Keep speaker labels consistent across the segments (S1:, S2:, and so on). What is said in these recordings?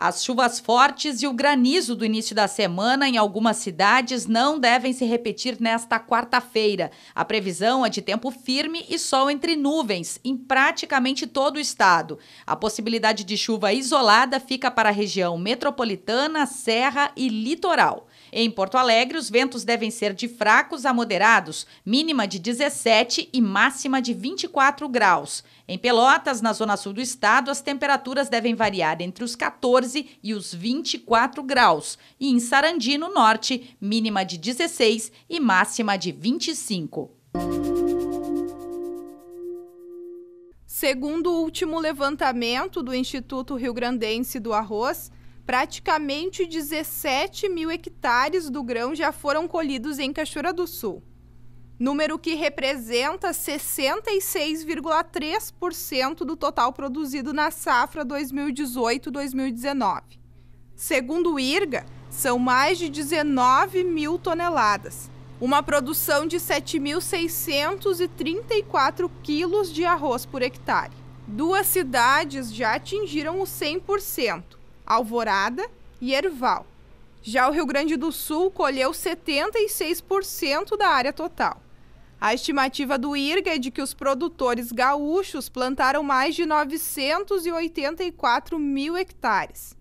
S1: As chuvas fortes e o granizo do início da semana em algumas cidades não devem se repetir nesta quarta-feira. A previsão é de tempo firme e sol entre nuvens em praticamente todo o estado. A possibilidade de chuva isolada fica para a região metropolitana, serra e litoral. Em Porto Alegre, os ventos devem ser de fracos a moderados, mínima de 17 e máxima de 24 graus. Em Pelotas, na zona sul do estado, as temperaturas devem variar entre os 14 14 e os 24 graus. E em Sarandi, no norte, mínima de 16 e máxima de 25.
S2: Segundo o último levantamento do Instituto Rio Grandense do Arroz, praticamente 17 mil hectares do grão já foram colhidos em Cachoeira do Sul número que representa 66,3% do total produzido na safra 2018-2019. Segundo o IRGA, são mais de 19 mil toneladas, uma produção de 7.634 quilos de arroz por hectare. Duas cidades já atingiram o 100%, Alvorada e Erval. Já o Rio Grande do Sul colheu 76% da área total. A estimativa do IRGA é de que os produtores gaúchos plantaram mais de 984 mil hectares.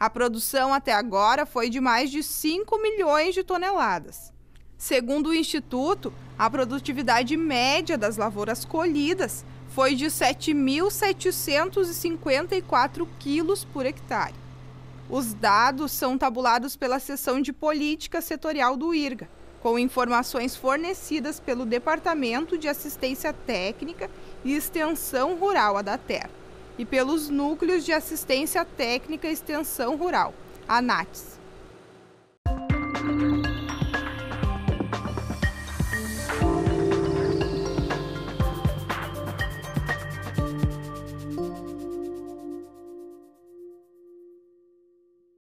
S2: A produção até agora foi de mais de 5 milhões de toneladas. Segundo o Instituto, a produtividade média das lavouras colhidas foi de 7.754 quilos por hectare. Os dados são tabulados pela seção de política setorial do IRGA com informações fornecidas pelo Departamento de Assistência Técnica e Extensão Rural, a DATER, e pelos Núcleos de Assistência Técnica e Extensão Rural, ANATES.